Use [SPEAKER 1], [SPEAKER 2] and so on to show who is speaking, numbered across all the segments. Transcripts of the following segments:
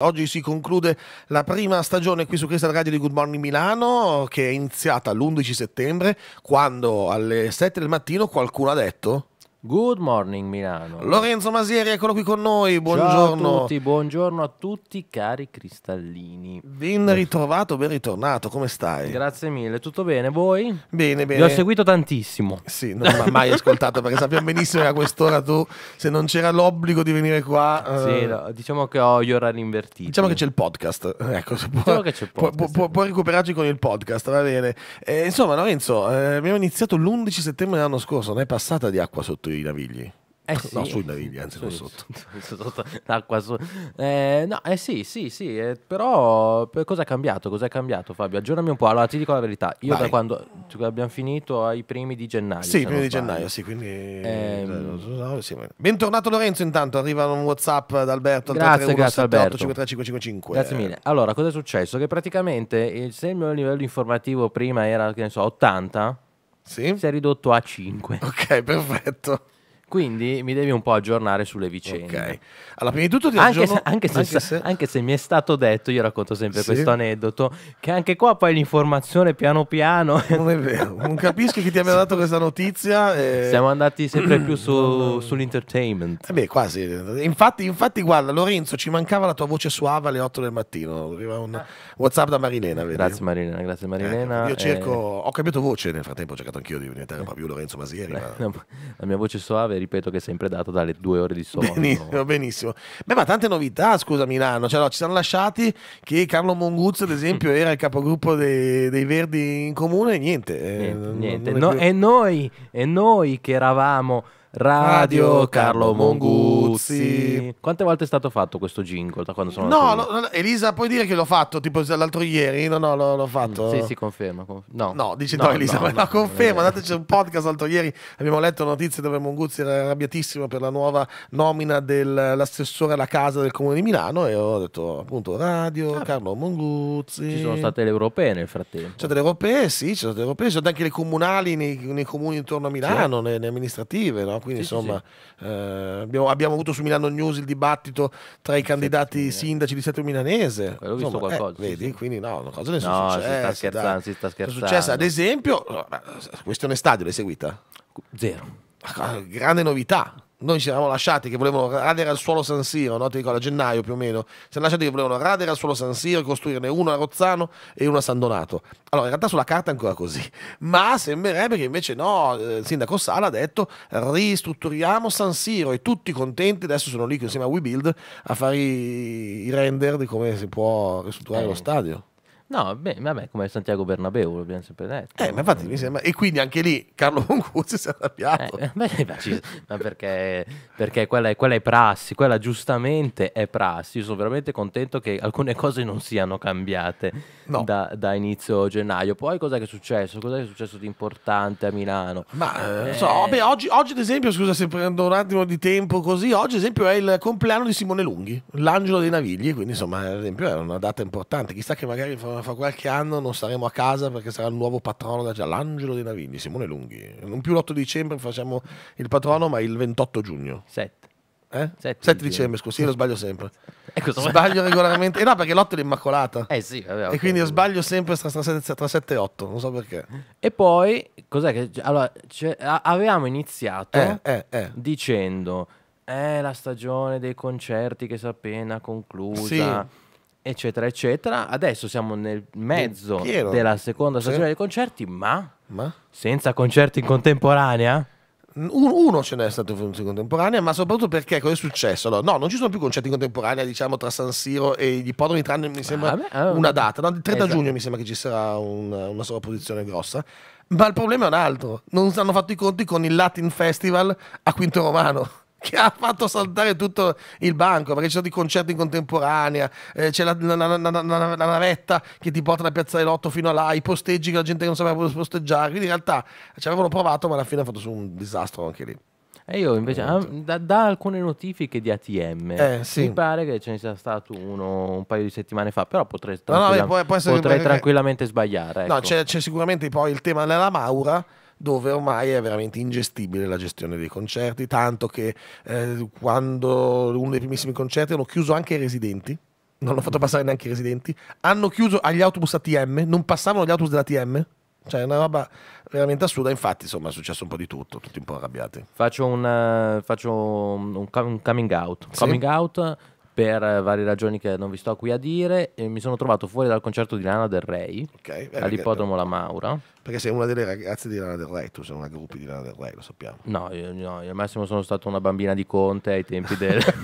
[SPEAKER 1] Oggi si conclude la prima stagione qui su questa radio di Good Morning Milano che è iniziata l'11 settembre quando alle 7 del mattino qualcuno ha detto Good morning Milano. Lorenzo Masieri, eccolo qui con noi. Buongiorno. Ciao a tutti, buongiorno a tutti cari
[SPEAKER 2] cristallini.
[SPEAKER 1] Ben ritrovato, ben ritornato, come stai? Grazie mille, tutto bene? Voi? Bene, bene. Vi ho seguito tantissimo. Sì, non mi mai ascoltato perché sappiamo benissimo che a quest'ora tu, se non c'era l'obbligo di venire qua... Eh, sì, eh... diciamo che ho gli orari invertiti. Diciamo che c'è il podcast. Eh, ecco, diciamo che c'è il podcast. Può, può, può, recuperarci con il podcast, va bene. Eh, insomma, Lorenzo, eh, abbiamo iniziato l'11 settembre dell'anno scorso, non è passata di acqua sotto sotto i navigli. Eh sì. No, sui navigli, anzi, non sotto.
[SPEAKER 2] sotto l'acqua su.
[SPEAKER 1] Eh, no, eh sì,
[SPEAKER 2] sì, sì, eh, però per cosa è cambiato? Cos'è cambiato Fabio? Aggiornami un po'. Allora, ti dico la verità, io Vai. da quando cioè, abbiamo finito ai primi di gennaio. Sì, primi di gennaio, sì, quindi... Ehm...
[SPEAKER 1] Bentornato Lorenzo intanto, arriva un Whatsapp da Alberto. Grazie, grazie Alberto. 53555. Grazie mille.
[SPEAKER 2] Allora, cosa è successo? Che praticamente se il mio livello informativo prima era, che ne so, 80 sì? si è ridotto a 5. Ok, perfetto. Quindi mi devi un po' aggiornare sulle vicende. Ok. Allora, prima di tutto ti anche aggiorno... Se, anche, se, anche, se... anche, se, mi è stato detto, io racconto sempre sì. questo aneddoto, che anche qua poi l'informazione piano piano...
[SPEAKER 1] Non è vero, non capisco chi ti abbia dato questa notizia. E... Siamo andati sempre più
[SPEAKER 2] su,
[SPEAKER 1] sull'entertainment. Eh beh, quasi. Infatti, infatti, guarda, Lorenzo, ci mancava la tua voce suave alle 8 del mattino. Arriva un WhatsApp da Marilena. Vedi? Grazie Marilena, grazie ecco, Marilena. Eh, io cerco... Eh... Ho cambiato voce nel frattempo, ho cercato anch'io di diventare proprio Lorenzo Masieri. Ma... No, la mia voce suave ripeto che è sempre data dalle due ore di sonno. Benissimo, benissimo. Beh, ma tante novità, scusa Milano, cioè, no, ci siamo lasciati che Carlo Monguzzo, ad esempio, era il capogruppo dei, dei Verdi in comune e niente. niente, eh, niente. No, e, noi, e noi che eravamo Radio Carlo Monguzzi.
[SPEAKER 2] Quante volte è stato fatto questo jingle da quando sono No,
[SPEAKER 1] no, Elisa puoi dire che l'ho fatto tipo l'altro ieri? No, no, l'ho, fatto. Mm, sì, si
[SPEAKER 2] conferma. no.
[SPEAKER 1] no, dice no, Elisa, ma no, conferma. Dateci un podcast l'altro ieri, abbiamo letto notizie dove Monguzzi era arrabbiatissimo per la nuova nomina dell'assessore alla casa del Comune di Milano e ho detto appunto Radio ah, Carlo Monguzzi. Ci sono state le europee nel frattempo. C'è delle europee, sì, ci sono state le europee, ci sono state anche le comunali nei, nei comuni intorno a Milano, sì. nelle, nelle amministrative, no? Quindi sì, insomma sì, sì. Eh, abbiamo, abbiamo, avuto su Milano News il dibattito tra i candidati sindaci di Settimo Milanese. Eh, quello ho visto eh, qualcosa. Eh, vedi, quindi no, una cosa ne no, successa, si sta eh, si sta scherzando. Successa, ad esempio, questione stadio l'hai seguita? Zero. Ah, grande novità noi ci eravamo lasciati che volevano radere al suolo San Siro, no? ti ricordo a gennaio più o meno, ci siamo lasciati che volevano radere al suolo San Siro e costruirne uno a Rozzano e uno a San Donato. Allora in realtà sulla carta è ancora così, ma sembrerebbe che invece no, eh, il sindaco Sala ha detto ristrutturiamo San Siro e tutti contenti, adesso sono lì insieme a WeBuild a fare i render di come si può ristrutturare eh. lo stadio. No, beh, vabbè, come Santiago Bernabeu, lo abbiamo sempre detto. Eh, ma infatti mi sembra... E quindi anche lì Carlo Concuzzi si è arrabbiato. Eh, beh, beh, ci... ma
[SPEAKER 2] perché, perché quella, è, quella, è, prassi, quella giustamente è prassi. Io sono veramente contento che alcune cose non siano cambiate no. da, da, inizio gennaio. Poi cos'è che è successo? Cos'è che è successo di importante a Milano? Ma, eh... so, beh,
[SPEAKER 1] oggi, oggi, ad esempio, scusa se prendo un attimo di tempo così, oggi ad esempio è il compleanno di Simone Lunghi, l'angelo dei Navigli, quindi insomma, ad esempio è una data importante. Chissà che magari... Fa ma fra qualche anno non saremo a casa perché sarà il nuovo patrono da Giallangelo dei Navigli, Simone Lunghi. Non più l'8 dicembre facciamo il patrono, ma il 28 giugno. 7. Eh? 7, 7 dicembre, scusi, io lo sbaglio sempre. Ecco, sbaglio regolarmente. E eh no, perché l'8 è l'Immacolata. Eh sì, vabbè, okay. E quindi io sbaglio sempre tra, tra 7 e 8, non so perché.
[SPEAKER 2] E poi, cos'è che... Allora, cioè, avevamo iniziato eh, eh, eh, dicendo... Eh, la stagione dei concerti che si è appena conclusa. Sì eccetera, eccetera. Adesso siamo nel mezzo Piero. della seconda stagione sì. dei concerti,
[SPEAKER 1] ma, ma,
[SPEAKER 2] senza concerti in contemporanea?
[SPEAKER 1] Uno ce n'è stato in contemporanea, ma soprattutto perché cosa è successo? Allora, no, non ci sono più concerti in contemporanea, diciamo, tra San Siro e gli ipodromi, tranne mi sembra ah, beh, ah, una data. No, il 30 esatto. giugno mi sembra che ci sarà un, una sovrapposizione grossa. Ma il problema è un altro. Non hanno fatto i conti con il Latin Festival a Quinto Romano che ha fatto saltare tutto il banco perché ci sono dei concerti in contemporanea, eh, c'è la, la, la, la, navetta che ti porta da Piazza Lotto fino a là, i posteggi che la gente non sapeva posteggiare. Quindi in realtà ci avevano provato, ma alla fine ha fatto su un disastro anche lì. E io invece, ah,
[SPEAKER 2] da, da, alcune notifiche di ATM, eh, sì. mi pare che ce ne sia stato uno un paio di settimane
[SPEAKER 1] fa, però potrei, tranquillam- no, no, può, può potrei tranquillamente sbagliare. Ecco. No, c'è, c'è sicuramente poi il tema della Maura dove ormai è veramente ingestibile la gestione dei concerti, tanto che eh, quando uno dei primissimi concerti hanno chiuso anche i residenti, non hanno fatto passare neanche i residenti, hanno chiuso agli autobus ATM, non passavano gli autobus dell'ATM. Cioè, è una roba veramente assurda. Infatti, insomma, è successo un po' di tutto, tutti un po' arrabbiati. Faccio un, eh,
[SPEAKER 2] faccio un, un coming out. Sì? Coming out per eh, varie ragioni che non vi sto qui a dire. mi sono trovato fuori dal concerto di Lana del Rey
[SPEAKER 1] okay, eh, all'ippodromo La Maura. Perché sei una delle ragazze di Lana del Re, tu sei una gruppi di Lana del Re, lo sappiamo.
[SPEAKER 2] No, io, no, io al massimo sono stata una bambina di Conte ai tempi del...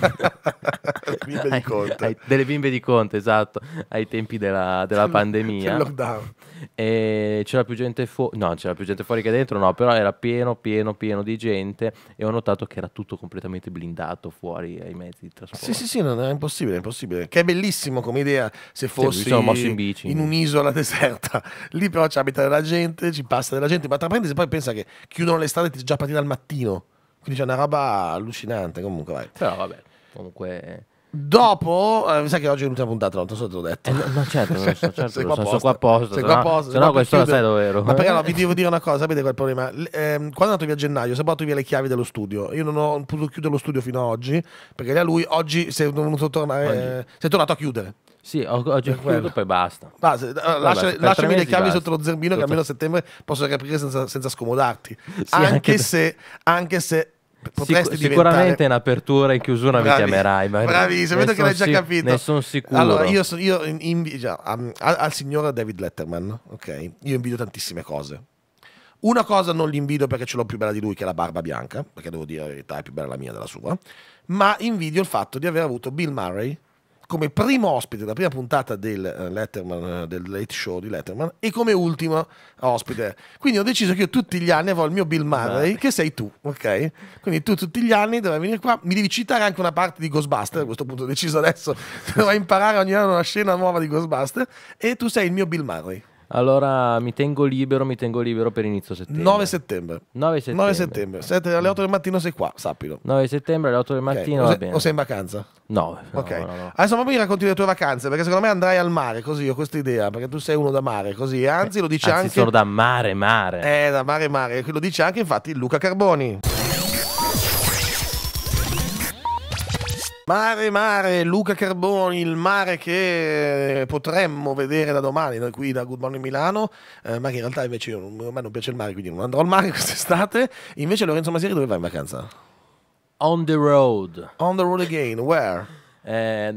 [SPEAKER 2] bimbe di Conte. Ai, ai, delle bimbe di Conte, esatto, ai tempi della, della pandemia. Del lockdown. E c'era più gente fuori, no, c'era più gente fuori che dentro, no, però era pieno, pieno, pieno di gente e ho notato che era tutto completamente blindato fuori ai mezzi di trasporto. Sì, sì,
[SPEAKER 1] sì, non è impossibile, è impossibile. Che è bellissimo come idea se fossi sì, in, in un'isola deserta. Lì però ci abita la gente gente, ci passa della gente, ma tra parentesi poi pensa che chiudono le strade e ti già partire al mattino, quindi c'è una roba allucinante comunque, vai. Però vabbè,
[SPEAKER 2] comunque
[SPEAKER 1] Dopo, eh, mi sa che oggi è l'ultima puntata, tra l'altro, so te l'ho detto. Eh, no, no, certo, lo certo, sono qua apposta. Sei qua apposta. Se no, questo lo sai davvero. Ma perché no, vi devo dire una cosa, sapete qual è il problema? L ehm, quando è andato via a gennaio, si è portato via le chiavi dello studio. Io non ho potuto chiudere lo studio fino ad oggi, perché lì a lui oggi sei dovuto tornare, eh, sei tornato a chiudere. Sì, oggi è chiudo, poi basta. basta ah, ah, Vabbè, lascia, lasciami le chiavi basta. sotto lo zerbino, Tutto. che almeno a settembre posso riaprire senza, senza scomodarti. Sì, anche, anche, se, anche se Sicur- sicuramente
[SPEAKER 2] in apertura e in chiusura Bravi. mi chiamerai. Ma Bravissimo, vedo che l'hai già si- capito. Ne sono sicuro. Allora, io, so,
[SPEAKER 1] io in, al, al, signor David Letterman, ok? Io invidio tantissime cose. Una cosa non gli invidio perché ce l'ho più bella di lui, che è la barba bianca, perché devo dire la verità, è più bella la mia della sua. Ma invidio il fatto di aver avuto Bill Murray come primo ospite della prima puntata del, eh, Letterman, eh, del Late Show di Letterman e come ultimo ospite. Quindi ho deciso che io tutti gli anni avrò il mio Bill Murray, che sei tu, ok? Quindi tu tutti gli anni dovrai venire qua, mi devi citare anche una parte di Ghostbuster, a questo punto ho deciso adesso, dovrai imparare ogni anno una scena nuova di Ghostbuster e tu sei il mio Bill Murray. Allora mi tengo libero, mi tengo libero per inizio settembre. 9 settembre. 9 settembre. 9 settembre. 7, alle 8 del mattino sei qua, sappilo. 9 settembre alle 8 del mattino. Okay. O, sei, o, sei, in vacanza? No.
[SPEAKER 2] Ok. No, no, no.
[SPEAKER 1] Adesso proprio mi racconti le tue vacanze, perché secondo me andrai al mare, così ho questa idea, perché tu sei uno da mare, così. Anzi eh, lo dice anzi, anche... sono da mare, mare. Eh, da mare, mare. Lo dice anche infatti Luca Carboni. Mare, mare, Luca Carboni, il mare che eh, potremmo vedere da domani da qui da Good Morning Milano, eh, ma che in realtà invece io, a me non piace il mare, quindi non andrò al mare quest'estate. Invece Lorenzo Maseri dove va in vacanza? On the road. On the road again, where? Eh,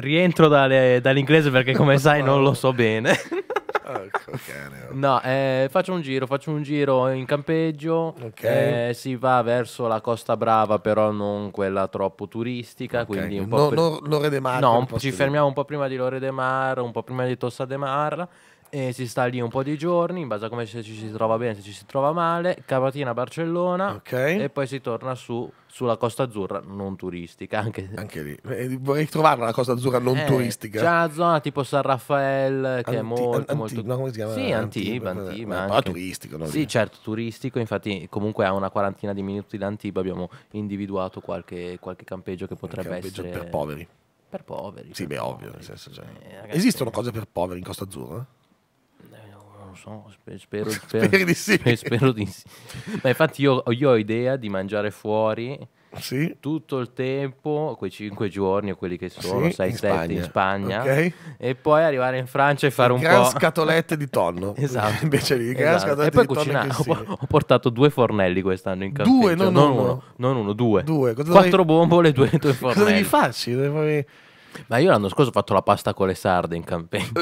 [SPEAKER 1] rientro
[SPEAKER 2] dalle, dall'inglese perché come sai non lo so bene. Ah, oh. no, eh, faccio un giro, faccio un giro in campeggio. Okay. Eh, si va verso la Costa Brava, però non quella troppo turistica. Okay. Quindi un po' no, no, Lore de Mar. No, ci fermiamo un po' prima di Lore de Mar, un po' prima di Tossa de Mar e si sta lì un po' di giorni, in base a come ci, ci si trova bene, se ci si trova male, Capatina, Barcellona okay. e poi si torna su sulla Costa Azzurra non turistica. Anche, anche lì,
[SPEAKER 1] eh, vorrei trovarla la Costa Azzurra non eh, turistica. C'è
[SPEAKER 2] una zona tipo San Raffaele che Anti- è molto... An- molto... No, come si chiama? Sì, Antiba, Antiba. Eh, Antiba eh, ma turistico. Non sì, certo, turistico, infatti comunque a una quarantina di minuti da Antiba abbiamo individuato qualche, qualche campeggio che potrebbe campeggio essere... per poveri. Per poveri. Sì, per beh, poveri. ovvio, nel senso... Cioè... Eh, ragazzi... Esistono eh. cose per poveri in Costa Azzurra? Non so, spero, spero, di sì. spero, di sì. Ma infatti io, io ho idea di mangiare fuori sì. tutto il tempo, quei cinque giorni o quelli che sono, sì, in Spagna, in Spagna okay. e poi arrivare in Francia e fare un gran po'... scatolette di tonno. esatto. Invece lì, esatto. E poi cucinare. Ho, ho, portato due fornelli quest'anno in campeggio. Due, non, non uno. uno. Non uno, due. due. Quattro dovevi... bombole e due, due fornelli. Cosa devi farci? Dovevi... Ma io l'anno scorso ho fatto la pasta con le sarde in campagna.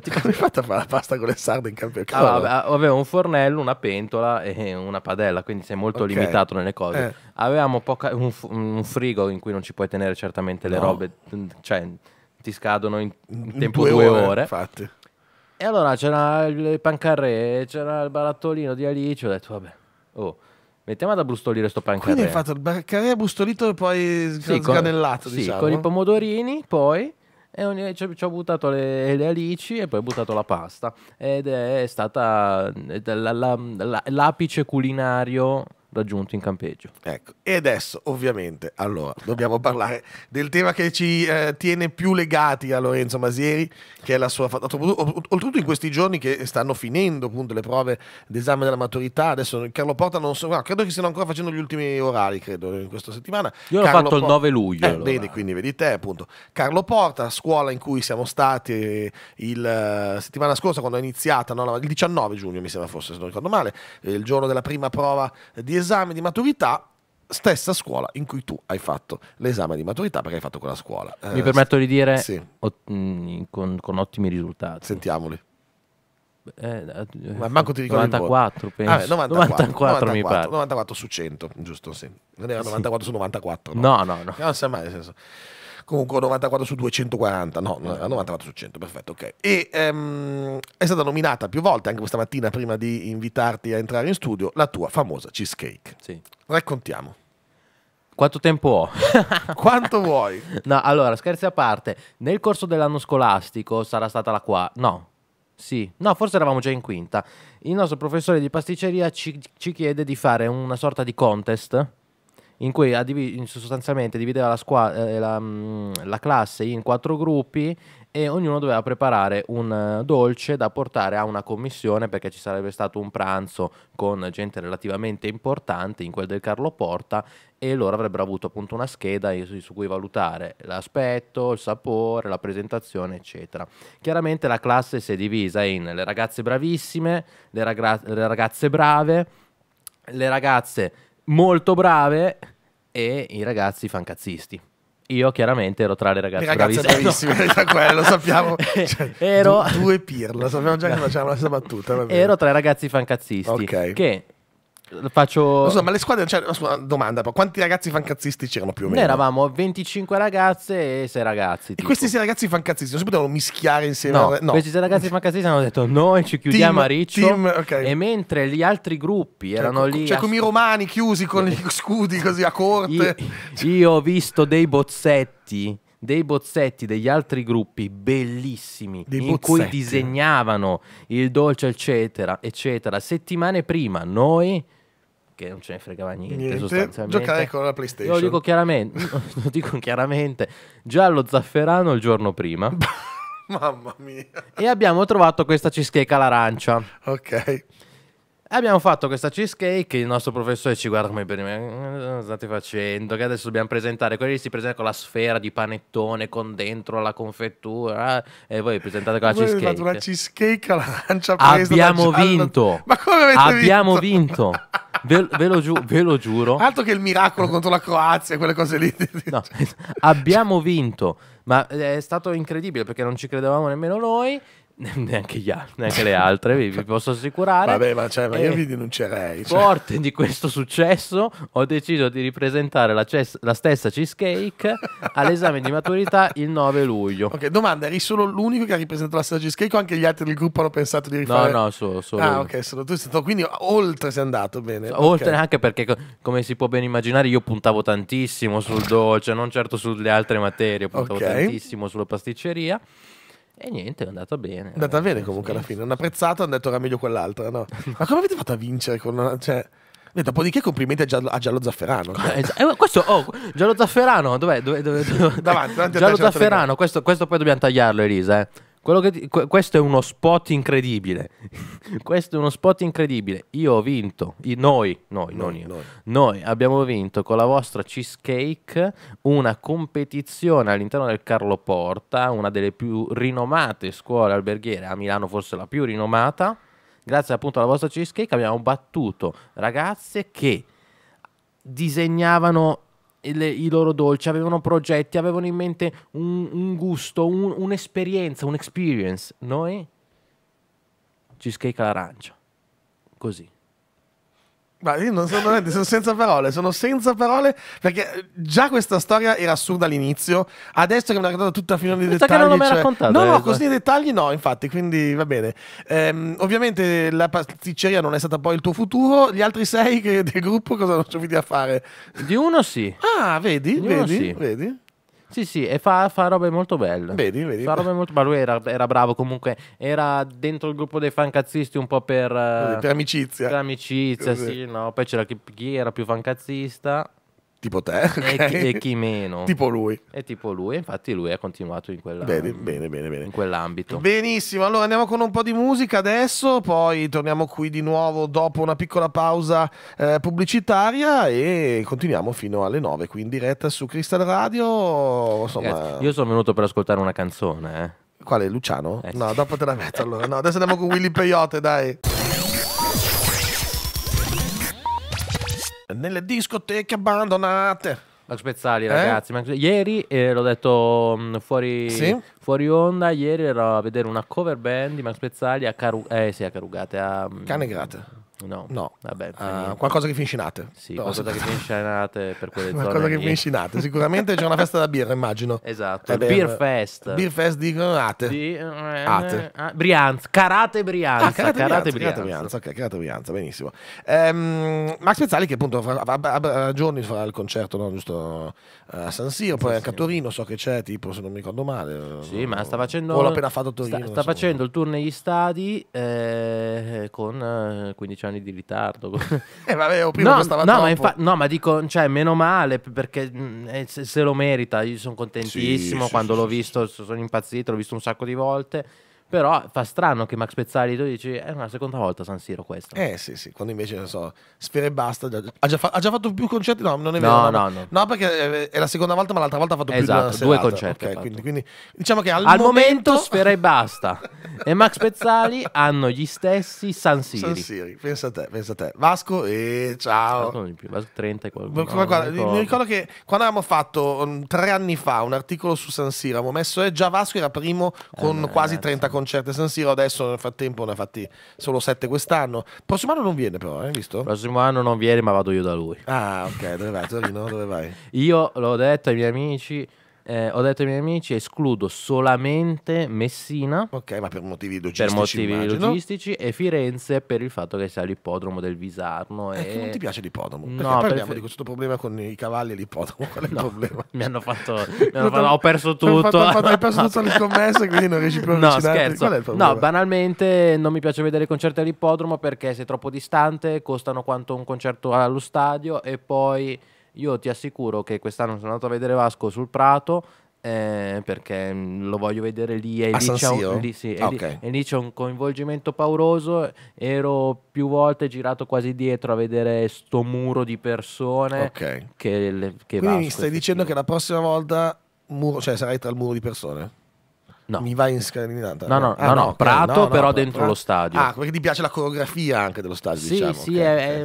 [SPEAKER 1] Tipo, come hai fatto a fare la pasta con le sarde in campionato? Ah, allora,
[SPEAKER 2] ah, avevo un fornello, una pentola e una padella, quindi sei molto okay. limitato nelle cose. Eh. Avevamo poca, un, un, frigo in cui non ci puoi tenere certamente le no. robe, cioè ti scadono in, in tempo due, due ore, ore. Infatti. E allora c'era il pancarré, c'era il barattolino di Alice, ho detto vabbè, oh, mettiamo ad abbrustolire sto pancarré. Quindi hai fatto
[SPEAKER 1] il pancarré abbrustolito e poi sì, con, diciamo. Sì, con i
[SPEAKER 2] pomodorini, poi e ci ho buttato le, le, alici e poi ho buttato la pasta ed è stata l'apice culinario raggiunto in campeggio. Ecco,
[SPEAKER 1] e adesso ovviamente allora dobbiamo parlare del tema che ci eh, tiene più legati a Lorenzo Masieri, che è la sua oltretutto in questi giorni che stanno finendo appunto le prove d'esame della maturità, adesso Carlo Porta non so, no, credo che stiano ancora facendo gli ultimi orari, credo in questa settimana. Io l'ho fatto Porta, il 9 luglio. Eh, Vedi, quindi vedi te appunto. Carlo Porta, scuola in cui siamo stati eh, la eh, settimana scorsa quando è iniziata, no, il 19 giugno mi sembra fosse, se non ricordo male, il giorno della prima prova di esame esame di maturità stessa scuola in cui tu hai fatto l'esame di maturità perché hai fatto quella scuola. Mi eh, permetto di dire sì.
[SPEAKER 2] o, mm,
[SPEAKER 1] con, con, ottimi risultati. Sentiamoli. Eh, eh Ma manco ti 94, penso. Ah, beh, 94, 94, 94, mi pare. 94 su 100, giusto? Sì. Non era 94 sì. su 94. No, no, no. no. Non sa mai nel senso comunque 94 su 240, no, 94 esatto. su 100, perfetto, ok. E um, è stata nominata più volte, anche questa mattina prima di invitarti a entrare in studio, la tua famosa cheesecake. Sì. Raccontiamo. Quanto tempo ho? Quanto vuoi? No, allora,
[SPEAKER 2] scherzi a parte, nel corso dell'anno scolastico sarà stata la qua. No. Sì, no, forse eravamo già in quinta. Il nostro professore di pasticceria ci, ci chiede di fare una sorta di contest in cui div- sostanzialmente divideva la, squa- eh, la, mm, la, classe in quattro gruppi e ognuno doveva preparare un eh, dolce da portare a una commissione perché ci sarebbe stato un pranzo con gente relativamente importante in quel del Carlo Porta e loro avrebbero avuto appunto una scheda su cui valutare l'aspetto, il sapore, la presentazione eccetera. Chiaramente la classe si è divisa in le ragazze bravissime, le, ragra- le ragazze brave, le ragazze molto brave e i ragazzi fancazzisti. Io chiaramente ero tra le ragazze, le ragazze bravissime. quello sappiamo. Eh,
[SPEAKER 1] cioè, ero... Due pirla, sappiamo già che facciamo la stessa battuta. Ero tra i ragazzi fancazzisti okay. che Faccio... So, ma le squadre, cioè, una domanda, quanti ragazzi fancazzisti c'erano più o meno? Noi eravamo 25 ragazze e 6 ragazzi. Tipo. E questi 6 ragazzi fancazzisti non si potevano mischiare insieme? No, a... no. questi 6 ragazzi
[SPEAKER 2] fancazzisti hanno detto noi ci chiudiamo team, a Riccio team,
[SPEAKER 1] okay. e mentre gli altri gruppi cioè, erano lì... Cioè a... come i romani chiusi con gli scudi così a corte. io, io ho visto dei bozzetti
[SPEAKER 2] dei bozzetti degli altri gruppi bellissimi dei in bozzetti. cui disegnavano il dolce eccetera eccetera settimane prima noi che non ce ne fregava niente, niente. sostanzialmente. Giocare con la PlayStation. Lo dico chiaramente, lo dico chiaramente, giallo zafferano il giorno prima. Mamma mia. E abbiamo trovato questa cheesecake all'arancia. Ok. Abbiamo fatto questa cheesecake, il nostro professore ci guarda come prima, eh, state facendo, che adesso dobbiamo presentare, quelli si presentano con la sfera di panettone con dentro la confettura eh, e voi presentate con la voi cheesecake. Abbiamo fatto una
[SPEAKER 1] cheesecake all'arancia Abbiamo vinto.
[SPEAKER 2] Ma come avete abbiamo vinto? Abbiamo vinto. ve, ve, lo giu- ve, lo giuro.
[SPEAKER 1] Altro che il miracolo contro la Croazia, quelle cose lì. No,
[SPEAKER 2] abbiamo vinto, ma è stato incredibile perché non ci credevamo nemmeno noi. neanche, gli, neanche le altre, vi, vi posso assicurare. Vabbè, ma, cioè, ma io vi
[SPEAKER 1] denuncerei. Cioè. Forte di questo
[SPEAKER 2] successo, ho deciso di ripresentare la, ces- la stessa cheesecake all'esame di maturità il 9 luglio.
[SPEAKER 1] Ok, domanda, eri solo l'unico che ha ripresentato la stessa cheesecake o anche gli altri del gruppo hanno pensato di rifare? No, no, solo, solo Ah, ok, solo tu sei stato, quindi oltre sei andato bene. So, okay. Oltre anche
[SPEAKER 2] perché, come si può ben immaginare, io puntavo tantissimo sul dolce, non certo sulle altre materie, puntavo okay. tantissimo sulla pasticceria. E niente, è andata bene. È andata bene comunque alla fine.
[SPEAKER 1] Hanno apprezzato, hanno detto era meglio quell'altra. No? Ma come avete fatto a vincere con una... Cioè... Dopodiché complimenti a Giallo, a Giallo Zafferano. Cioè. Eh, eh, questo, oh, Giallo Zafferano, dov'è? Dove, dove, dove? Davanti, davanti Giallo Zafferano,
[SPEAKER 2] questo, questo, poi dobbiamo tagliarlo Elisa. Eh. Ti, questo è uno spot incredibile. questo è uno spot incredibile. Io ho vinto, i, noi, noi, noi, io. noi, noi abbiamo vinto con la vostra cheesecake una competizione all'interno del Carlo Porta, una delle più rinomate scuole alberghiere, a Milano forse la più rinomata. Grazie appunto alla vostra cheesecake abbiamo battuto ragazze che disegnavano le, i loro dolci, avevano progetti, avevano in mente un, un gusto, un, un'esperienza, un'experience. Noi cheesecake all'arancia. Così.
[SPEAKER 1] Ma io non sono, sono senza parole, sono senza parole perché già questa storia era assurda all'inizio, adesso che mi ha raccontato tutta fino ai dettagli. non cioè, raccontata. No, no, eh, così i dettagli no, infatti, quindi va bene. Ehm, ovviamente la pasticceria non è stata poi il tuo futuro, gli altri sei che, del gruppo cosa non sono riusciti a fare? Di uno sì. Ah, vedi, di vedi, sì. vedi. Sì, sì, e fa,
[SPEAKER 2] fa robe molto belle. Vedi, vedi. Fa robe molto... Ma lui era, era, bravo comunque, era dentro il gruppo dei fancazzisti un po' per... Per amicizia. Per amicizia, Così. sì, no. Poi c'era chi, chi era più fancazzista tipo te okay? e, chi, e, chi, meno tipo lui e tipo lui infatti lui ha continuato in, quella, bene, bene, bene, in quell'ambito
[SPEAKER 1] benissimo allora andiamo con un po' di musica adesso poi torniamo qui di nuovo dopo una piccola pausa eh, pubblicitaria e continuiamo fino alle 9 qui in diretta su Crystal Radio insomma Ragazzi, io sono venuto per ascoltare una canzone eh. quale Luciano? Eh. no dopo te la metto allora no adesso andiamo con Willy Peyote dai nelle discoteche abbandonate. Max Pezzali, eh? ragazzi.
[SPEAKER 2] Eh? Ieri eh, l'ho detto mh, mm, fuori, sì? fuori, onda. Ieri ero a vedere una cover band di Max Pezzali a, Caru-
[SPEAKER 1] eh, sì, a Carugate. A, mm, Canegate. No, no. Vabbè, uh, qualcosa che finisce in ate. Sì, no, qualcosa che finisce in ate per quelle zone. Qualcosa che finisce in ate. Sicuramente c'è una festa da birra, immagino. Esatto, eh Beer Fest. Beer Fest di ate. Di, eh, ate. Eh, Brianza, Karate Brianza. Ah, karate, karate, Brianza, Brianza. Karate Brianza, ok, Karate Brianza, benissimo. Ehm, Max Pezzali che appunto a giorni farà il concerto, no? giusto eh, a San Siro, poi sì, anche a Torino, so che c'è, tipo se non mi ricordo male. Eh, sì, o, ma sta facendo... O l'ha appena fatto a Torino. Sta, sta facendo il tour negli stadi
[SPEAKER 2] eh, con 15 anni anni di ritardo. eh vabbè, prima no, no ma, infa- no, ma dico, cioè, meno male perché mh, mm, eh, se, se, lo merita. Io sono contentissimo sì, quando sì, l'ho sì, visto, sono impazzito, l'ho visto un sacco di volte però fa strano che Max Pezzali tu
[SPEAKER 1] dici eh, è una seconda volta San Siro questo. Eh sì, sì, quando invece non so, Sfera e basta ha già, fa- ha già, fatto più concerti, no, non è vero. No, no, no. No, perché eh, è la seconda volta, ma l'altra volta ha fatto più esatto, concerti. esatto, più due concerti. Okay, quindi, quindi, diciamo che al, al momento... momento Sfera e basta e Max Pezzali hanno gli stessi San Siro. San Siri, pensa a te, pensa a te. Vasco e ciao. Vasco non più, Vasco 30 e qualcosa. No, guarda, mi ricordo che quando avevamo fatto um, tre anni fa un articolo su San Siro, avevamo messo e eh, già Vasco era primo con eh, quasi ragazzi. 30 concerti concerti a San Siro, adesso nel frattempo ne ha fatti solo sette quest'anno. Prossimo anno non viene però, eh, hai visto?
[SPEAKER 2] Prossimo anno non viene ma vado io da lui. Ah ok, dove vai Torino? dove vai? Io l'ho detto ai miei amici eh, ho detto ai miei amici escludo solamente Messina ok ma per motivi logistici per motivi immagino. logistici e Firenze per il fatto che sia l'ippodromo del Visarno eh, non ti piace l'ippodromo perché no, parliamo perché... di
[SPEAKER 1] questo problema con i cavalli e l'ippodromo qual è no, il problema mi hanno fatto, mi hanno fatto ho perso tutto fatto, fatto, hai perso tutte le scommesse, quindi non riesci più a no scherzo no
[SPEAKER 2] banalmente non mi piace vedere i concerti all'ippodromo perché sei troppo distante costano quanto un concerto allo stadio e poi io ti assicuro che quest'anno sono andato a vedere Vasco sul Prato eh, perché mm, lo voglio vedere lì e lì, un, lì, sì, ah, e, lì, e lì c'è un coinvolgimento pauroso ero più volte girato quasi dietro a vedere sto muro di
[SPEAKER 1] persone okay.
[SPEAKER 2] che, che quindi Vasco mi stai
[SPEAKER 1] dicendo che la prossima volta muro, cioè, sarai tra il muro di persone No. Mi vai in scalinata? No, no, ah, no, no, no, Prato no, però dentro ah. lo stadio. Ah, perché ti piace la coreografia anche dello stadio, sì, diciamo. Sì, okay, è, okay.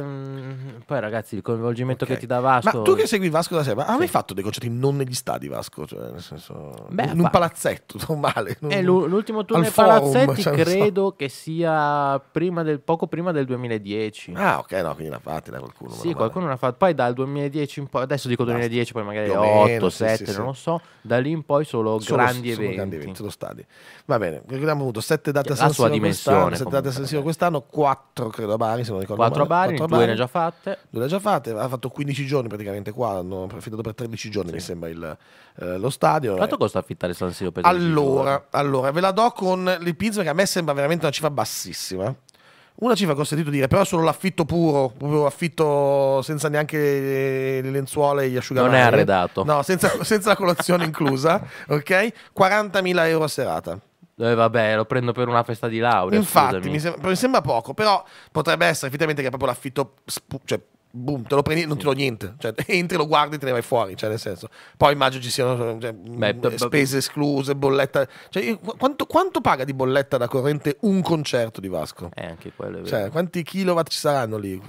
[SPEAKER 1] È... poi ragazzi, il coinvolgimento okay. che ti dà Vasco. Ma tu che segui Vasco da sempre, hai mai fatto dei concerti non negli stadi Vasco? Cioè, nel senso, Beh, in un palazzetto, non male. Non... Eh, l'ultimo turno nei palazzetti forum, cioè, credo
[SPEAKER 2] so. che sia prima del, poco prima del 2010. Ah, ok, no, quindi l'ha fatta da qualcuno. Sì, qualcuno l'ha fatto. Poi dal 2010 in poi, adesso dico 2010, poi magari 8, meno, 7, sì, non lo so, da lì in poi solo, grandi eventi
[SPEAKER 1] stadi. Va bene, abbiamo avuto 7 date a San Siro quest'anno, 7 date a San Siro quest'anno, 4 credo a Bari, se non ricordo 4 male. Bari, 4 due Bari, ne ha già fatte. Due ne ha già fatte, ha fatto 15 giorni praticamente qua, hanno affittato per 13 giorni sì. mi sembra il, eh, lo stadio. Quanto eh.
[SPEAKER 2] costa affittare San Siro per 13 allora, giorni?
[SPEAKER 1] Allora, ve la do con l'ipizzo che a me sembra veramente una cifra bassissima. Una cifra che ho sentito dire, però è solo l'affitto puro, proprio affitto senza neanche le lenzuola e gli asciugamani. Non è arredato. No, senza, senza la colazione inclusa, ok? 40.000 euro a serata.
[SPEAKER 2] Eh, vabbè, lo prendo per una festa di laurea. Infatti, mi,
[SPEAKER 1] sem mi sembra, poco, però potrebbe essere effettivamente che è proprio l'affitto, cioè boom, te lo prendi, e non ti do niente. Cioè, entri, lo guardi, e te ne vai fuori. Cioè, nel senso. Poi immagino ci siano cioè, Beh, mm, spese escluse, bolletta. Cioè, quanto, quanto, paga di bolletta da corrente un concerto di Vasco? Eh, anche quello. Cioè, quanti kilowatt ci saranno lì?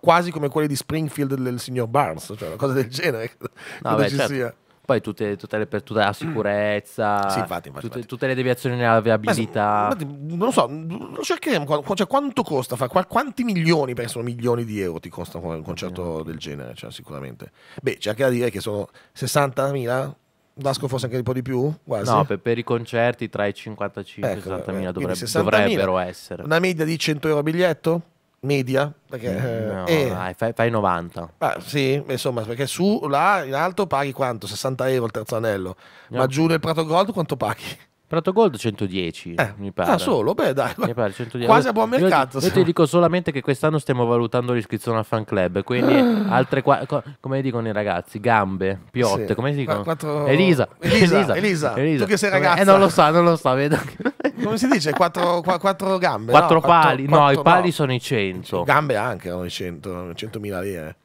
[SPEAKER 1] Quasi come quelli di Springfield del signor Barnes, cioè una cosa del genere. No, beh, certo.
[SPEAKER 2] Poi tutte, tutte, per tutta la sicurezza, sì, infatti, infatti, tutte, tutte, le deviazioni nella viabilità. Se,
[SPEAKER 1] non lo so, lo cercheremo. Cioè, quanto costa? Fa, quanti milioni? Perché sono milioni di euro ti costa un concerto mm. del genere, cioè, sicuramente. Beh, c'è anche da dire che sono 60.000. Vasco forse anche un po' di più? Quasi. No,
[SPEAKER 2] per, per, i concerti tra i 55 e ecco, eh, i 60.000 dovrebbero essere. Una
[SPEAKER 1] media di 100 euro a biglietto? media perché, eh, eh, no, eh, dai, fai, fai, 90 ma ah, sì insomma perché su là in alto paghi quanto 60 euro il terzo anello no. ma giù nel Prato Gold quanto paghi
[SPEAKER 2] Prato Gold 110 eh, mi pare da ah, solo
[SPEAKER 1] beh dai mi pare 110. quasi a buon mercato io, io ti dico
[SPEAKER 2] solamente che quest'anno stiamo valutando l'iscrizione al fan club quindi ah. altre qua, come dicono i ragazzi gambe piotte sì. come si dicono Quattro... Elisa. Elisa, Elisa Elisa tu che sei eh, ragazza eh non lo so
[SPEAKER 1] non lo so vedo che come si dice? Quattro, qu- quattro gambe? Quattro no, pali? Quattro, no, quattro, i pali no. sono i 100. Gambe anche sono i 100, 100.000 lire.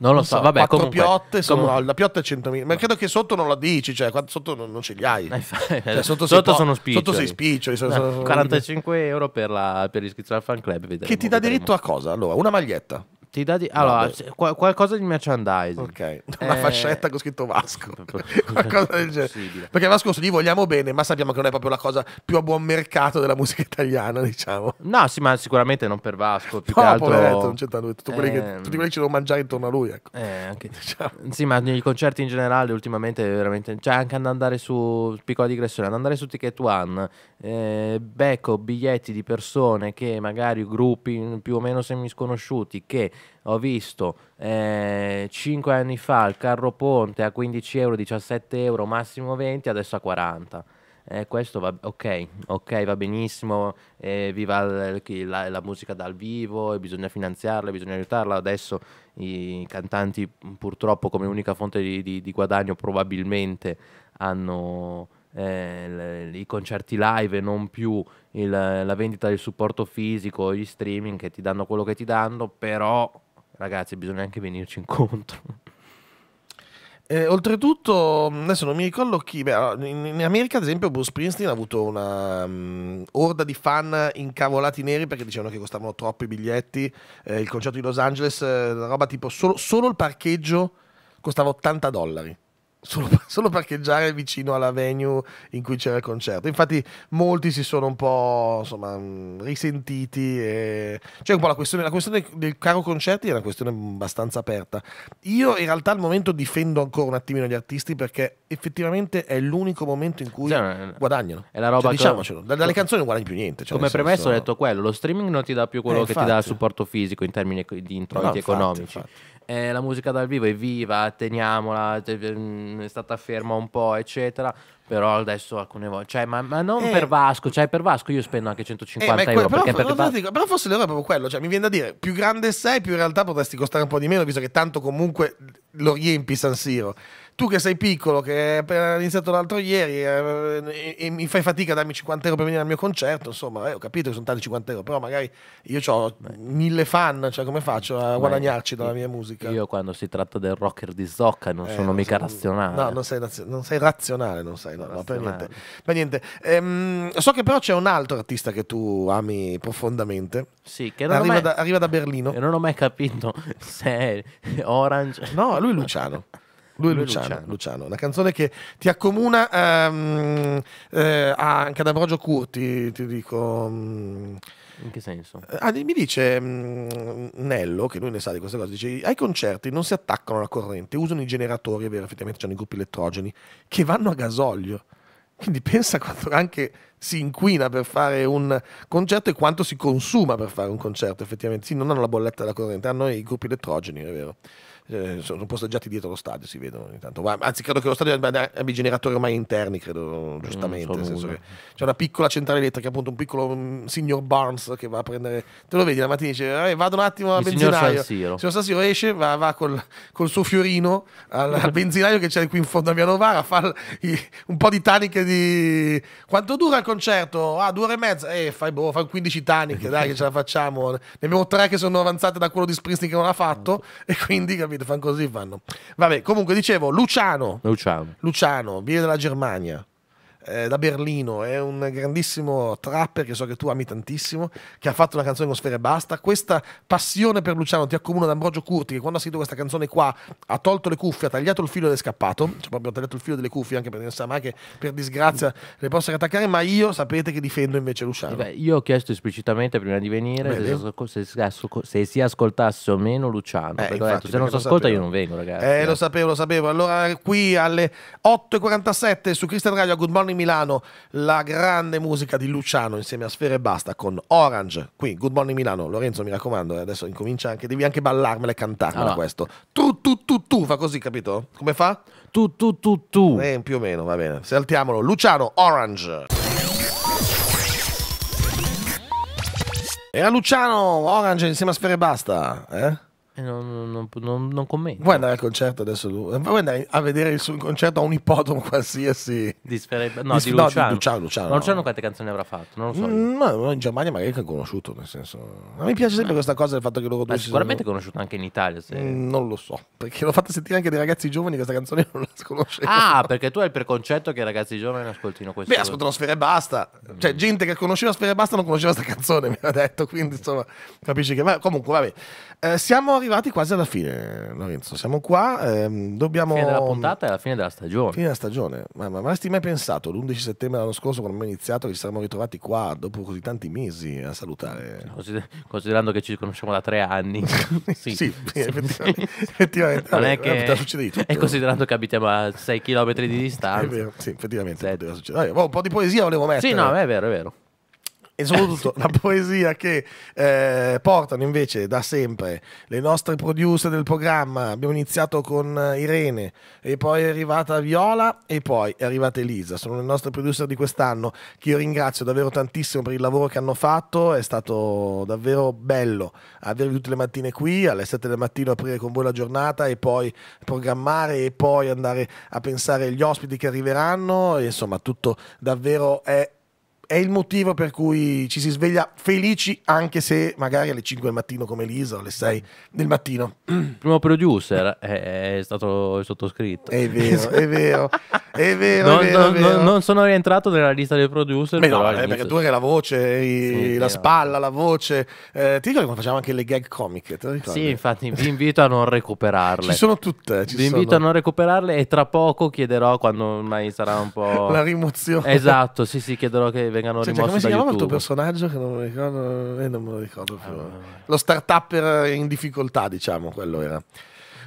[SPEAKER 1] Non lo non so, so, vabbè, comunque, piotte sono, comunque. No, la piotta è 100.000, ma credo che sotto non la dici, cioè sotto non, non ce li hai. Eh, cioè, sotto, sotto sono spiccioli. Sotto sei spiccioli. Sono, eh, sono, 45
[SPEAKER 2] euro per, la, per l'iscrizione al fan club. Vedremo, che ti dà vedremo. diritto a cosa? Allora, una maglietta. Ti dà di... Allora, qual- qualcosa di
[SPEAKER 1] merchandising. Ok, eh, una eh... fascetta con scritto Vasco. qualcosa del genere. Perché Vasco gli vogliamo bene, ma sappiamo che non è proprio la cosa più a buon mercato della musica italiana, diciamo. No, sì, ma sicuramente non per Vasco. Più no, che altro... poveretto, non c'entra lui. Tutto eh... che, ehm. tutti quelli che ci devono mangiare intorno a lui.
[SPEAKER 2] Ecco. Eh, anche... diciamo. Sì, ma nei concerti in generale ultimamente veramente... Cioè, anche andare su... Piccola digressione, andare su Ticket One, eh, becco biglietti di persone che magari gruppi più o meno semisconosciuti che ho visto eh, 5 anni fa il carro ponte a 15 euro, 17 euro, massimo 20, adesso a 40. Eh, questo va ok, ok, va benissimo, eh, viva il, la, la, musica dal vivo, bisogna finanziarla, bisogna aiutarla. Adesso i cantanti purtroppo come unica fonte di, di, di guadagno probabilmente hanno eh, i concerti live e non più il, la vendita del supporto fisico, gli streaming che ti danno quello che ti danno, però ragazzi bisogna anche venirci incontro.
[SPEAKER 1] Eh, oltretutto, adesso non mi ricordo chi, beh, ah, in, America ad esempio Bruce Springsteen ha avuto una um, orda di fan incavolati neri perché dicevano che costavano troppo i biglietti, eh, il concerto di Los Angeles, eh, roba tipo solo, solo il parcheggio costava 80 dollari. Solo, solo, parcheggiare vicino alla venue in cui c'era il concerto. Infatti, molti si sono un po' insomma, mm, risentiti. E... Cioè, un po' la questione, la questione del caro concerti è una questione abbastanza aperta. Io, in realtà, al momento difendo ancora un attimino gli artisti perché effettivamente è l'unico momento in cui cioè, guadagnano. È la roba cioè, diciamocelo, dalle canzoni non guadagni più niente. Cioè, come premesso, senso... ho
[SPEAKER 2] detto quello: lo streaming non ti dà più quello eh, che infatti. ti dà supporto fisico in termini di introiti no, no, economici. infatti eh, la musica dal vivo è viva, teniamola, cioè, mm, è stata ferma un po', eccetera. Però adesso alcune volte, cioè, ma, ma non eh, per Vasco, cioè per Vasco io spendo anche 150 eh, que- euro. Però, perché, però, perché
[SPEAKER 1] dico, però forse l'euro è proprio quello, cioè mi viene da dire, più grande sei, più in realtà potresti costare un po' di meno, visto che tanto comunque lo riempi San Siro tu che sei piccolo, che hai appena iniziato l'altro ieri eh, e, e, mi fai fatica a darmi 50 euro per venire al mio concerto, insomma, eh, ho capito che sono tanti 50 euro, però magari io ho mille fan, cioè come faccio a guadagnarci dalla mia musica? Io quando
[SPEAKER 2] si tratta del rocker di Zocca non eh, sono non mica sei, razionale. No,
[SPEAKER 1] non sei, non sei, razionale, non sei, no, razionale. no per niente. Per niente. Ehm, so che però c'è un altro artista che tu ami profondamente. Sì, che arriva, mai, da, arriva da Berlino. E non ho mai capito se è Orange. No, lui è Luciano. Lui, lui Luciano, Luciano, Luciano, una canzone che ti accomuna um, eh, anche ad Ambrogio Curti, ti dico. Um, in che senso? Eh, ah, mi dice um, Nello, che lui ne sa di queste cose, dice ai concerti non si attaccano alla corrente, usano i generatori, è vero, effettivamente c'hanno i gruppi elettrogeni, che vanno a gasolio. Quindi pensa quanto anche si inquina per fare un concerto e quanto si consuma per fare un concerto, effettivamente. Sì, non hanno la bolletta della corrente, hanno i gruppi elettrogeni, è vero eh, sono posteggiati dietro lo stadio, si vedono ogni tanto. anzi, credo che lo stadio abbia i generatori ormai interni, credo, mm, giustamente. Mm, c'è una piccola centrale elettrica, appunto, un piccolo mm, signor Barnes che va a prendere. Te lo vedi la mattina e dice: eh, Vado un attimo al benzinaio. Se San Siro esce, va, va col, col, suo fiorino al, al benzinaio che c'è qui in fondo a Via Novara, fa il, un po' di taniche di. Quanto dura il concerto? Ah, due ore e mezza. Eh, fai, boh, fai 15 taniche, dai, che ce la facciamo. Ne abbiamo tre che sono avanzate da quello di Springsteen che non ha fatto, esatto. e quindi capito capito? Fanno così, fanno. Vabbè, comunque dicevo, Luciano. Luciano. Luciano, viene dalla Germania eh, da Berlino, è un grandissimo trapper che so che tu ami tantissimo, che ha fatto una canzone con Sfere Basta. Questa passione per Luciano ti accomuna ad Ambrogio Curti, che quando ha scritto questa canzone qua ha tolto le cuffie, ha tagliato il filo ed è scappato. Cioè, proprio ha tagliato il filo delle cuffie anche perché non sa mai che per disgrazia le possa attaccare, ma io sapete che difendo invece Luciano. Beh,
[SPEAKER 2] io ho chiesto esplicitamente prima di venire se, se, si ascoltasse o meno Luciano. Eh, infatti, detto, se non si ascolta io non vengo, ragazzi. Eh,
[SPEAKER 1] eh, lo sapevo, lo sapevo. Allora, qui alle 8.47 su Cristian Radio, Good Morning Milano la grande musica di Luciano insieme a Sfere e Basta con Orange. Qui, Good Morning Milano. Lorenzo, mi raccomando, eh, adesso incomincia anche, devi anche ballarmela e cantarmela allora. Ah. questo. Tu, tu, tu, tu, fa così, capito? Come fa? Tu, tu, tu, tu. Eh, più o meno, va bene. Saltiamolo. Luciano, Orange. Era Luciano Orange insieme a Sfere Basta, eh? Non, non, non, non commento. Vuoi andare al concerto adesso? Eh, vuoi andare a vedere il suo concerto a un ippodromo qualsiasi? Di
[SPEAKER 2] Sfere... No, di, di, no Luciano. di Luciano. Luciano, Luciano quante canzoni avrà fatto?
[SPEAKER 1] Non lo so. Mm, ma in Germania magari che ha conosciuto, nel senso... Ma mi piace sempre eh. questa cosa del fatto che loro due sicuramente sono... conosciuto anche
[SPEAKER 2] in Italia. Se... Mm, non lo so, perché
[SPEAKER 1] l'ho fatto sentire anche dei ragazzi giovani questa canzone non la conoscevo.
[SPEAKER 2] Ah, perché tu hai il preconcetto che i ragazzi giovani
[SPEAKER 1] ascoltino questo. Beh, ascoltano Sfere e Basta. Cioè, mm. Cioè, gente che conosceva Sfere e Basta non conosceva questa canzone, mi ha detto, quindi insomma, capisci che... Ma comunque, vabbè. Eh, siamo arrivati arrivati quasi alla fine, Lorenzo. Siamo qua. Ehm, dobbiamo... Fine della puntata e alla fine della stagione. Fine della stagione. Ma, ma avresti mai pensato l'11 settembre dell'anno scorso, quando abbiamo iniziato, che ci saremmo ritrovati qua dopo così tanti mesi a salutare?
[SPEAKER 2] considerando che ci conosciamo da tre anni. sì. sì, effettivamente. effettivamente. Non vabbè, è che... E considerando che abitiamo a 6 km di distanza. Vero, sì, effettivamente.
[SPEAKER 1] Vabbè, un po' di poesia volevo mettere. Sì, no, è vero, è vero e soprattutto la poesia che eh, portano invece da sempre le nostre producer del programma. Abbiamo iniziato con eh, Irene e poi è arrivata Viola e poi è arrivata Elisa. Sono le nostre producer di quest'anno che io ringrazio davvero tantissimo per il lavoro che hanno fatto. È stato davvero bello avervi tutte le mattine qui, alle 7 del mattino aprire con voi la giornata e poi programmare e poi andare a pensare agli ospiti che arriveranno. E, insomma, tutto davvero è è il motivo per cui ci si sveglia felici anche se magari alle 5 del mattino come Lisa o alle 6 del mattino. Il
[SPEAKER 2] primo producer è, stato il sottoscritto. È vero, è vero, è vero, non, è vero, non, vero. non, sono rientrato nella lista dei producer. Beh, no, eh, perché tu eri la voce, sì, la spalla,
[SPEAKER 1] la voce. Eh, ti ricordi come facciamo anche le gag comiche? Sì, infatti vi
[SPEAKER 2] invito a non recuperarle. ci sono tutte. Ci vi sono. invito a non recuperarle e tra poco chiederò, quando ormai sarà un po'... La rimozione. Esatto,
[SPEAKER 1] sì, sì, chiederò che vengano Senti, rimossi come si chiamava il tuo personaggio che non me lo ricordo, eh, non me lo ricordo più. Ah. Lo startup in difficoltà, diciamo, quello era.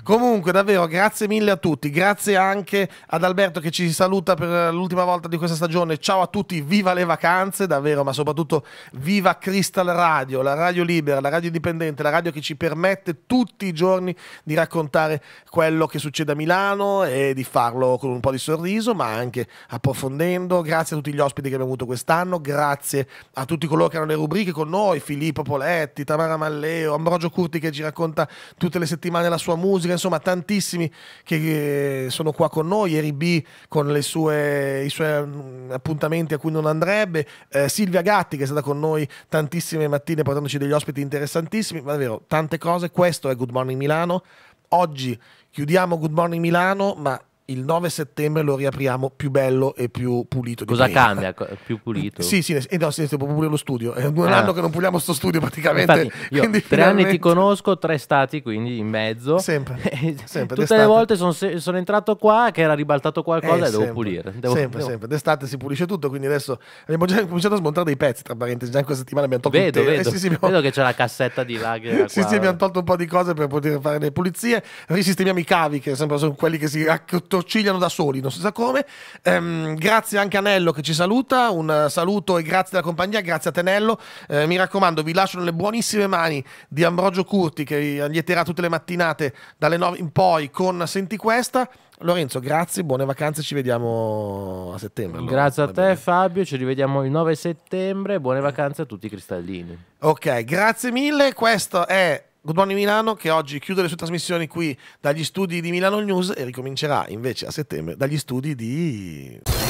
[SPEAKER 1] Comunque, davvero, grazie mille a tutti. Grazie anche ad Alberto che ci saluta per l'ultima volta di questa stagione. Ciao a tutti, viva le vacanze, davvero, ma soprattutto viva Crystal Radio, la radio libera, la radio indipendente, la radio che ci permette tutti i giorni di raccontare quello che succede a Milano e di farlo con un po' di sorriso, ma anche approfondendo. Grazie a tutti gli ospiti che abbiamo avuto quest'anno, grazie a tutti coloro che hanno le rubriche con noi, Filippo Poletti, Tamara Malleo, Ambrogio Curti che ci racconta tutte le settimane la sua musica Brasile, insomma tantissimi che sono qua con noi, Eri B con sue, i suoi mm, appuntamenti a cui non andrebbe, eh, Silvia Gatti che è stata con noi tantissime mattine portandoci degli ospiti interessantissimi, ma davvero tante cose, questo è Good Morning Milano, oggi chiudiamo Good Morning Milano, ma il 9 settembre lo riapriamo più bello e più pulito. Cosa cambia? Più pulito? Sì, sì, eh, no, sì, devo pulire lo studio. È un ah. anno che non puliamo sto studio praticamente. Infatti, io, tre finalmente... anni ti
[SPEAKER 2] conosco, tre stati quindi in mezzo. Sempre. sempre Tutte le volte
[SPEAKER 1] sono, sono, entrato qua che era ribaltato qualcosa eh, e devo sempre, pulire. Devo, sempre, devo... sempre. D'estate si pulisce tutto, quindi adesso abbiamo già cominciato a smontare dei pezzi, tra parentesi, già in questa settimana abbiamo tolto vedo, un te- eh, vedo. Eh, sì, sì, abbiamo... vedo
[SPEAKER 2] che c'è la cassetta di là. Che sì, qua. sì, abbiamo
[SPEAKER 1] tolto un po' di cose per poter fare le pulizie. Risistemiamo i cavi, che sempre sono quelli che si accottolano attorcigliano da soli, non si sa come. Ehm, grazie anche a Nello che ci saluta, un eh, saluto e grazie della compagnia, grazie a Tenello. Eh, mi raccomando, vi lascio nelle buonissime mani di Ambrogio Curti che lieterà tutte le mattinate dalle 9 in poi con Senti questa. Lorenzo, grazie, buone vacanze, ci vediamo a settembre. Allora.
[SPEAKER 2] Grazie a te bene. Fabio, ci rivediamo il 9 settembre, buone vacanze a tutti i cristallini.
[SPEAKER 1] Ok, grazie mille, questo è Good Morning Milano che oggi chiude le sue trasmissioni qui dagli studi di Milano News e ricomincerà invece a settembre dagli studi di...